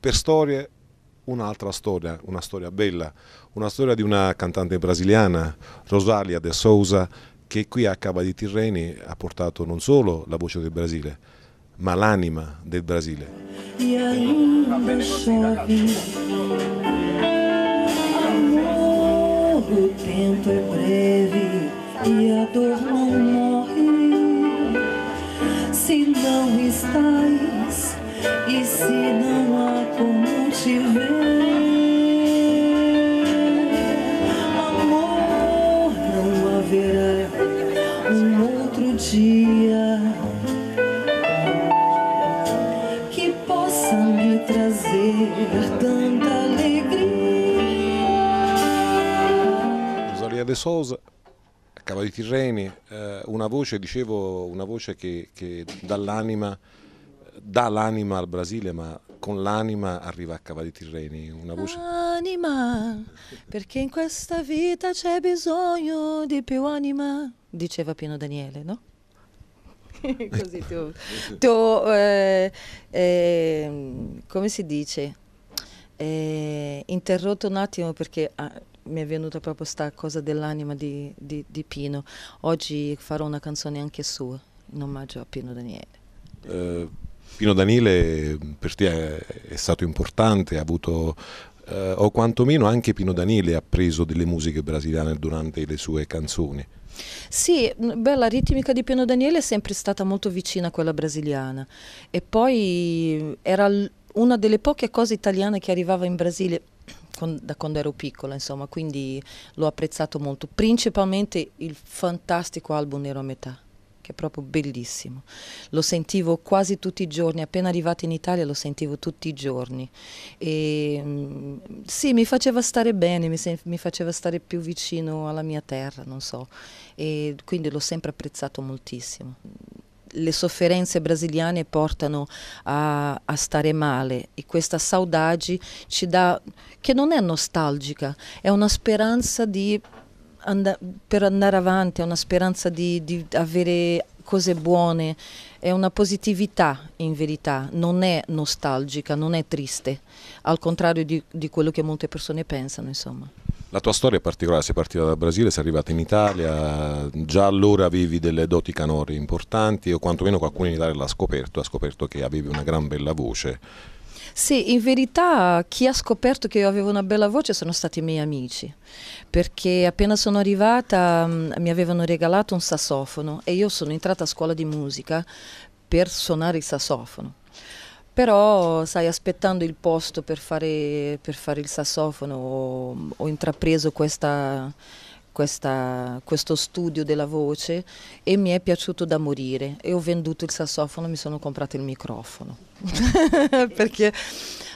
per storie un'altra storia, una storia bella, una storia di una cantante brasiliana, Rosalia de Souza, che qui a Cava di Tirreni ha portato non solo la voce del Brasile, ma l'anima del Brasile. Va bene così, tempo é breve e a dor não morre. Se não estás e se não há como te ver. Sosa, Cavalli Tirreni, eh, una voce, dicevo, una voce che, che dall'anima dà l'anima al Brasile, ma con l'anima arriva a Cavalli Tirreni, una voce... Anima, perché in questa vita c'è bisogno di più anima, diceva Pino Daniele, no? Così tu, tu eh, eh, come si dice, eh, interrotto un attimo perché ah, mi è venuta proprio questa cosa dell'anima di, di, di Pino. Oggi farò una canzone anche sua, in omaggio a Pino Daniele. Eh, Pino Daniele per te è, stato importante, ha avuto eh, o quantomeno anche Pino Daniele ha preso delle musiche brasiliane durante le sue canzoni. Sì, beh, la ritmica di Pino Daniele è sempre stata molto vicina a quella brasiliana e poi era una delle poche cose italiane che arrivava in Brasile con, da quando ero piccola, insomma, quindi l'ho apprezzato molto, principalmente il fantastico album Nero a metà che è proprio bellissimo. Lo sentivo quasi tutti i giorni, appena arrivata in Italia lo sentivo tutti i giorni. E, mm, sì, mi faceva stare bene, mi, mi, faceva stare più vicino alla mia terra, non so. E quindi l'ho sempre apprezzato moltissimo le sofferenze brasiliane portano a, a stare male e questa saudade ci dà, che non è nostalgica, è una speranza di and per andare avanti, è una speranza di, di avere cose buone, è una positività in verità, non è nostalgica, non è triste, al contrario di, di quello che molte persone pensano insomma. La tua storia è particolare, sei partita dal Brasile, sei arrivata in Italia, già allora avevi delle doti canori importanti o quantomeno qualcuno in Italia l'ha scoperto, ha scoperto che avevi una gran bella voce. Sì, in verità chi ha scoperto che io avevo una bella voce sono stati i miei amici, perché appena sono arrivata mm, mi avevano regalato un sassofono e io sono entrata a scuola di musica per suonare il sassofono però sai aspettando il posto per fare, per fare il sassofono ho, ho intrapreso questa, questa, questo studio della voce e mi è piaciuto da morire e ho venduto il sassofono e mi sono comprato il microfono perché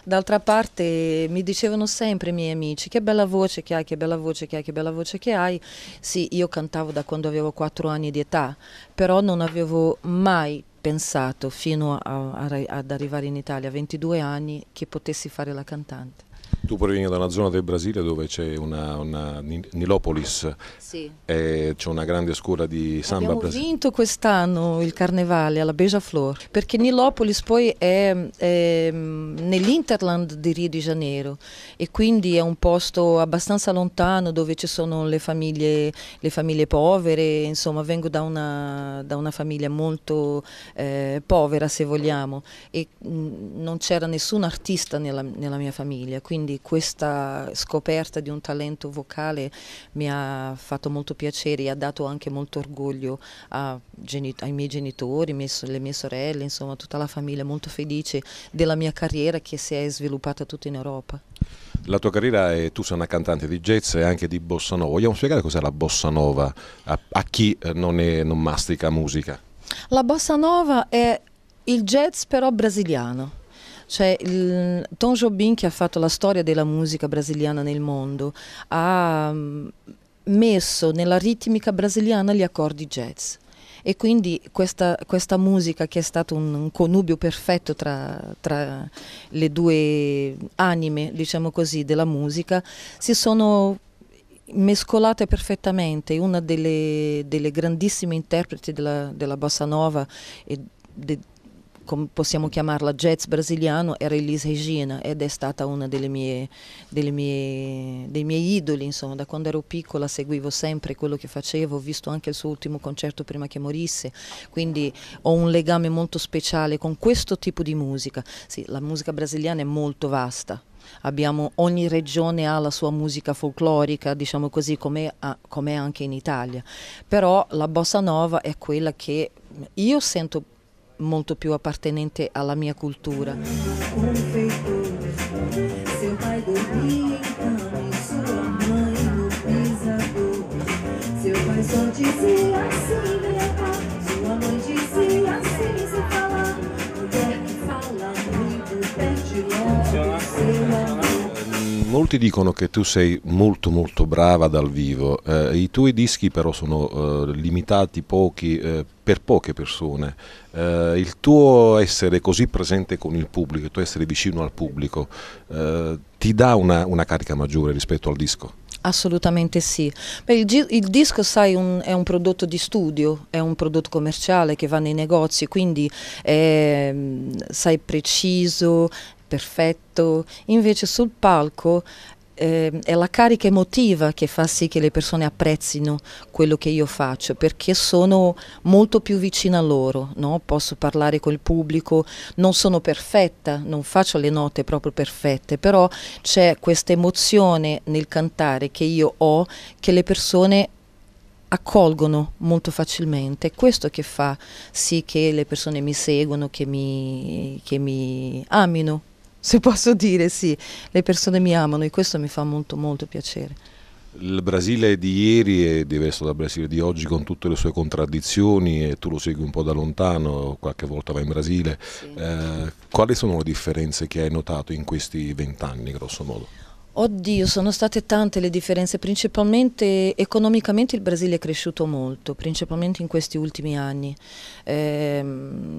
d'altra parte mi dicevano sempre i miei amici che bella voce che hai, che bella voce che hai, che bella voce che hai sì io cantavo da quando avevo 4 anni di età però non avevo mai pensato fino a, a, ad arrivare in Italia a 22 anni che potessi fare la cantante. Tu provieni da una zona del Brasile dove c'è una, una Nilopolis, sì. c'è una grande scuola di samba brasiliano. Abbiamo vinto quest'anno il carnevale alla Beija-Flor, perché Nilopolis poi è, è nell'Interland di Rio de Janeiro e quindi è un posto abbastanza lontano dove ci sono le famiglie, le famiglie povere, insomma vengo da una, da una famiglia molto eh, povera se vogliamo e mh, mm, non c'era nessun artista nella, nella mia famiglia, quindi quindi questa scoperta di un talento vocale mi ha fatto molto piacere e ha dato anche molto orgoglio a, ai miei genitori, mie, le mie sorelle, insomma tutta la famiglia, molto felice della mia carriera che si è sviluppata tutta in Europa. La tua carriera è, tu sei una cantante di jazz e anche di bossa nova, vogliamo spiegare cos'è la bossa nova a, a chi eh, non, è, non mastica musica? La bossa nova è il jazz però brasiliano cioè, il, Tom Jobim che ha fatto la storia della musica brasiliana nel mondo ha mm, messo nella ritmica brasiliana gli accordi jazz e quindi questa, questa, musica che è stato un, un connubio perfetto tra, tra, le due anime, diciamo così, della musica, si sono mescolate perfettamente. Una delle, delle grandissime interpreti della, della bossa nova e de, possiamo chiamarla jazz brasiliano, era Elise Regina ed è stata una delle mie, delle mie, dei miei idoli, insomma, da quando ero piccola seguivo sempre quello che facevo, ho visto anche il suo ultimo concerto prima che morisse, quindi ho un legame molto speciale con questo tipo di musica. Sì, la musica brasiliana è molto vasta, Abbiamo, ogni regione ha la sua musica folclorica, diciamo così, come com anche in Italia. Però la bossa nova è quella che io sento molto più appartenente alla mia cultura. Seu pai só dizia assim. molti dicono che tu sei molto molto brava dal vivo, eh, i tuoi dischi però sono eh, limitati pochi, eh, per poche persone, eh, il tuo essere così presente con il pubblico, il tuo essere vicino al pubblico, eh, ti dà una, una carica maggiore rispetto al disco? Assolutamente sì. Beh, il, il, disco, sai, un, è un prodotto di studio, è un prodotto commerciale che va nei negozi, quindi è, mm, sai, preciso, perfetto, invece sul palco eh, è la carica emotiva che fa sì che le persone apprezzino quello che io faccio perché sono molto più vicina a loro, no? posso parlare col pubblico, non sono perfetta, non faccio le note proprio perfette, però c'è questa emozione nel cantare che io ho che le persone accolgono molto facilmente, è questo che fa sì che le persone mi seguono, che mi, che mi amino se posso dire sì, le persone mi amano e questo mi fa molto molto piacere. Il Brasile di ieri è diverso dal Brasile di oggi con tutte le sue contraddizioni e tu lo segui un po' da lontano, qualche volta vai in Brasile. Sì. Eh, quali sono le differenze che hai notato in questi vent'anni, grosso modo? Oddio, sono state tante le differenze, principalmente economicamente il Brasile è cresciuto molto, principalmente in questi ultimi anni. Eh,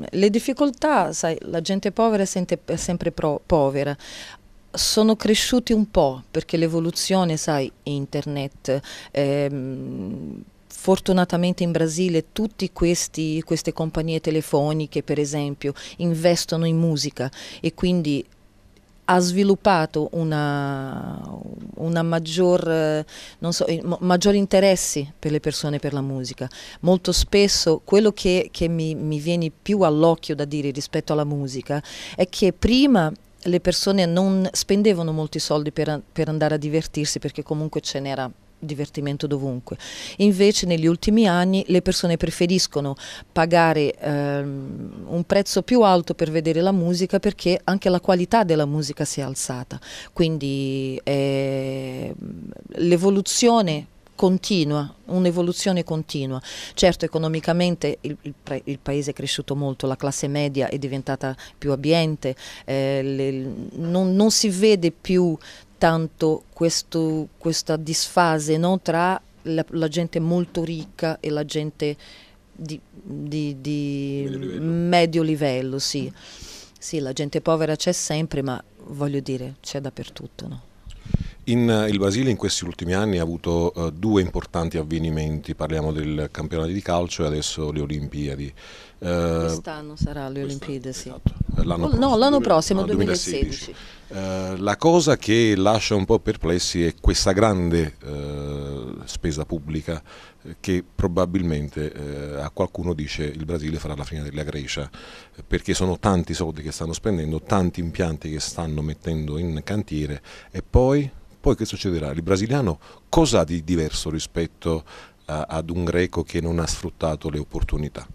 le difficoltà, sai, la gente povera è sempre pro, povera, sono cresciuti un po' perché l'evoluzione, sai, internet... Ehm, fortunatamente in Brasile tutte queste compagnie telefoniche, per esempio, investono in musica e quindi ha sviluppato una, una maggior, eh, so, maggior, interesse per le persone per la musica. Molto spesso quello che, che mi, mi viene più all'occhio da dire rispetto alla musica è che prima le persone non spendevano molti soldi per, per andare a divertirsi perché comunque ce n'era divertimento dovunque. Invece negli ultimi anni le persone preferiscono pagare ehm, un prezzo più alto per vedere la musica perché anche la qualità della musica si è alzata, quindi eh, l'evoluzione continua, un'evoluzione continua. Certo economicamente il, il, il, paese è cresciuto molto, la classe media è diventata più abbiente, eh, le, non, non, si vede più tanto questo, questa disfase no, tra la, la, gente molto ricca e la gente di, di, di medio livello, medio livello sì. sì. la gente povera c'è sempre, ma voglio dire, c'è dappertutto. No? In, eh, il Brasile in questi ultimi anni ha avuto uh, due importanti avvenimenti, parliamo del campionato di calcio e adesso le Olimpiadi. Uh, Quest'anno sarà le Olimpiadi, sì. Esatto. L'anno oh, prossimo, no, l'anno prossimo, 2016. 2016. Uh, la cosa che lascia un po' perplessi è questa grande spesa pubblica che probabilmente eh, a qualcuno dice il Brasile farà la fine della Grecia perché sono tanti soldi che stanno spendendo, tanti impianti che stanno mettendo in cantiere e poi poi che succederà? Il brasiliano cosa ha di diverso rispetto a, eh, ad un greco che non ha sfruttato le opportunità?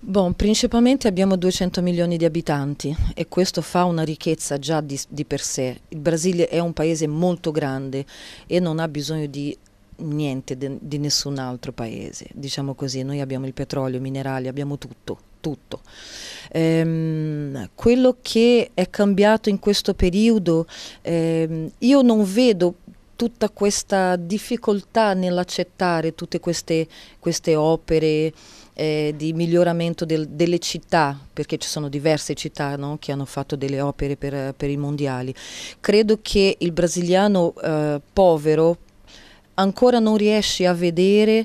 Bon, principalmente abbiamo 200 milioni di abitanti e questo fa una ricchezza già di, di per sé. Il Brasile è un paese molto grande e non ha bisogno di niente di nessun altro paese, diciamo così, noi abbiamo il petrolio, i minerali, abbiamo tutto tutto. Ehm, quello che è cambiato in questo periodo, ehm, io non vedo tutta questa difficoltà nell'accettare tutte queste, queste opere eh, di miglioramento del, delle città, perché ci sono diverse città no, che hanno fatto delle opere per, per, i mondiali. Credo che il brasiliano eh, povero ancora non riesce a vedere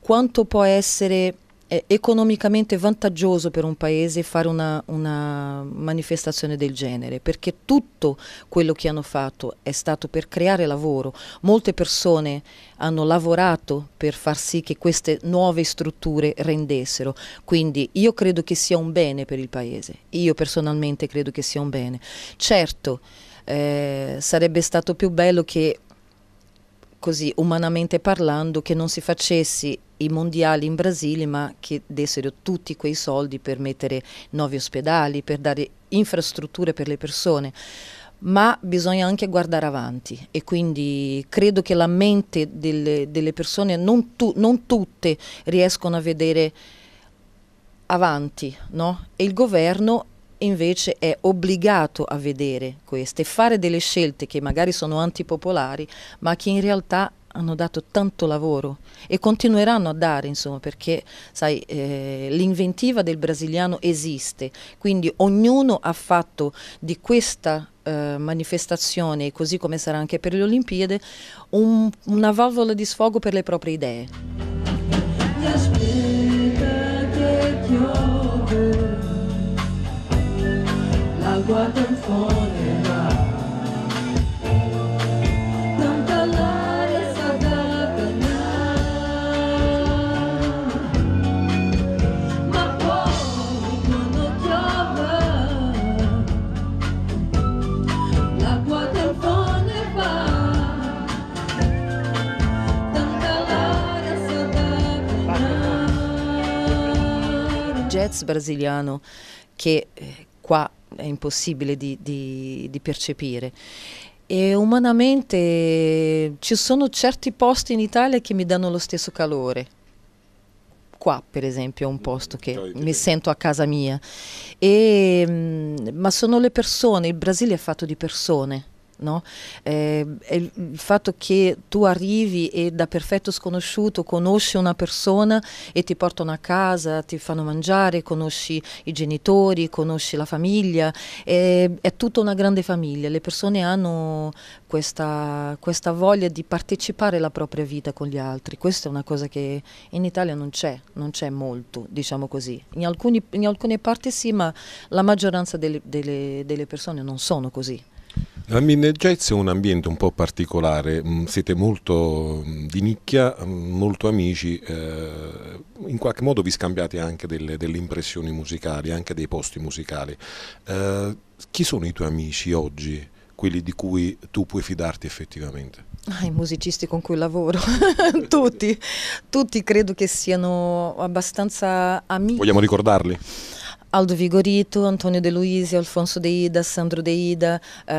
quanto può essere è economicamente vantaggioso per un paese fare una, una, manifestazione del genere, perché tutto quello che hanno fatto è stato per creare lavoro. Molte persone hanno lavorato per far sì che queste nuove strutture rendessero, quindi io credo che sia un bene per il paese, io personalmente credo che sia un bene. Certo, eh, sarebbe stato più bello che così umanamente parlando che non si facessi i mondiali in Brasile, ma che dessero tutti quei soldi per mettere nuovi ospedali, per dare infrastrutture per le persone ma bisogna anche guardare avanti e quindi credo che la mente delle, delle persone, non, tu, non, tutte riescono a vedere avanti no? e il governo invece è obbligato a vedere queste, fare delle scelte che magari sono antipopolari ma che in realtà hanno dato tanto lavoro e continueranno a dare, insomma, perché sai, eh, l'inventiva del brasiliano esiste, quindi ognuno ha fatto di questa eh, manifestazione, così come sarà anche per le Olimpiadi, un, una valvola di sfogo per le proprie idee. La guarda jazz brasiliano che eh, qua è impossibile di, di, di percepire. E umanamente ci sono certi posti in Italia che mi danno lo stesso calore. Qua, per esempio, è un posto che mi sento a casa mia. E, mm, ma sono le persone, il Brasile è fatto di persone no? eh, il fatto che tu arrivi e da perfetto sconosciuto conosci una persona e ti portano a casa, ti fanno mangiare, conosci i genitori, conosci la famiglia, eh, è tutta una grande famiglia, le persone hanno questa, questa voglia di partecipare alla propria vita con gli altri, questa è una cosa che in Italia non c'è, non c'è molto, diciamo così, in, alcuni, in, alcune parti sì, ma la maggioranza delle, delle, delle persone non sono così. La L'ambiente jazz è un ambiente un po' particolare, mm, siete molto mm, di nicchia, mm, molto amici, eh, in qualche modo vi scambiate anche delle, delle impressioni musicali, anche dei posti musicali. Eh, chi sono i tuoi amici oggi? quelli di cui tu puoi fidarti effettivamente? Ah, I musicisti con cui lavoro, tutti, tutti credo che siano abbastanza amici. Vogliamo ricordarli? Aldo Vigorito, Antônio De Luiz, Alfonso De Ida, Sandro De Ida, um,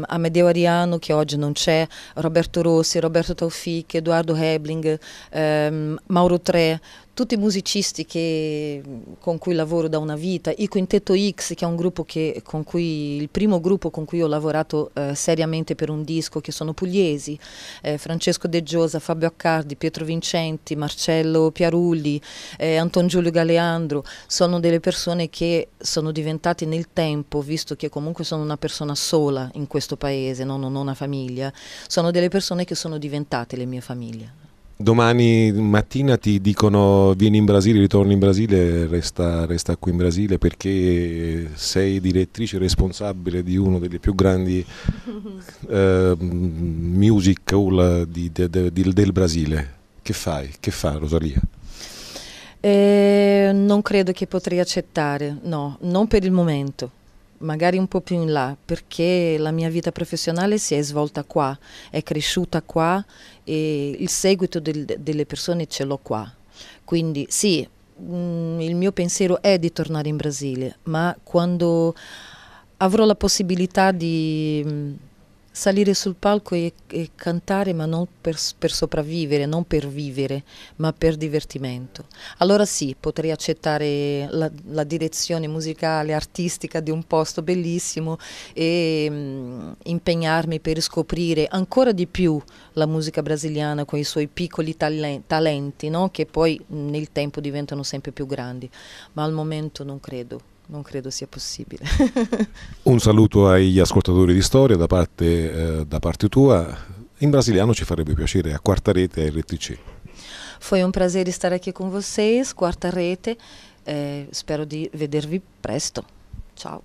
ehm, Amedeo Ariano, che oggi non c'è, Roberto Rossi, Roberto Taufic, Eduardo Hebling, um, ehm, Mauro Tre, tutti i musicisti che, con cui lavoro da una vita, i Quintetto X che è un gruppo che, con cui, il primo gruppo con cui ho lavorato eh, seriamente per un disco che sono pugliesi, eh, Francesco De Giosa, Fabio Accardi, Pietro Vincenti, Marcello Piarulli, eh, Anton Giulio Galeandro, sono delle persone che sono diventate nel tempo, visto che comunque sono una persona sola in questo paese, non, non una famiglia, sono delle persone che sono diventate le mie famiglie. Domani mattina ti dicono vieni in Brasile, ritorni in Brasile, resta, resta qui in Brasile perché sei direttrice responsabile di uno delle più grandi eh, music hall di, de, de, de, del Brasile. Che fai? Che fa Rosalia? Eh, non credo che potrei accettare, no, non per il momento magari un po' più in là, perché la mia vita professionale si è svolta qua, è cresciuta qua e il seguito del, delle persone ce l'ho qua. Quindi sì, mh, mm, il mio pensiero è di tornare in Brasile, ma quando avrò la possibilità di... Mh, mm, salire sul palco e, e cantare, ma non per, per, sopravvivere, non per vivere, ma per divertimento. Allora sì, potrei accettare la, la direzione musicale, artistica di un posto bellissimo e mh, mm, impegnarmi per scoprire ancora di più la musica brasiliana con i suoi piccoli talenti, talenti no? che poi mm, nel tempo diventano sempre più grandi, ma al momento non credo non credo sia possibile. Un saluto agli ascoltatori di storia da parte, eh, da parte tua. In brasiliano ci farebbe piacere a Quarta Rete RTC. Foi um prazer estar aqui com vocês, Quarta Rete. Eh, spero di vedervi presto. Ciao.